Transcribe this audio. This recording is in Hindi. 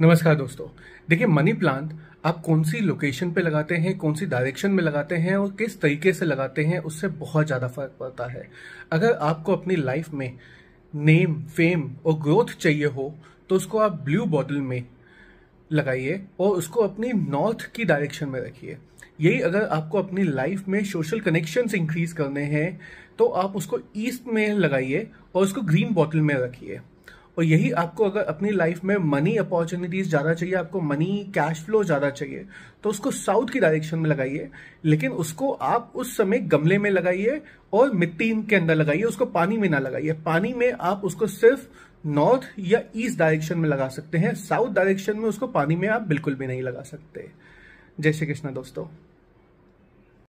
नमस्कार दोस्तों देखिए मनी प्लांट आप कौन सी लोकेशन पे लगाते हैं कौन सी डायरेक्शन में लगाते हैं और किस तरीके से लगाते हैं उससे बहुत ज़्यादा फर्क पड़ता है अगर आपको अपनी लाइफ में नेम फेम और ग्रोथ चाहिए हो तो उसको आप ब्लू बॉटल में लगाइए और उसको अपनी नॉर्थ की डायरेक्शन में रखिए यही अगर आपको अपनी लाइफ में सोशल कनेक्शंस इंक्रीज करने हैं तो आप उसको ईस्ट में लगाइए और उसको ग्रीन बॉटल में रखिए और यही आपको अगर अपनी लाइफ में मनी अपॉर्चुनिटीज ज़्यादा चाहिए आपको मनी कैश फ्लो ज़्यादा चाहिए तो उसको साउथ की डायरेक्शन में लगाइए लेकिन उसको आप उस समय गमले में लगाइए और मिट्टी के अंदर लगाइए उसको पानी में ना लगाइए पानी में आप उसको सिर्फ नॉर्थ या ईस्ट डायरेक्शन में लगा सकते हैं साउथ डायरेक्शन में उसको पानी में आप बिल्कुल भी नहीं लगा सकते जय श्री कृष्णा दोस्तों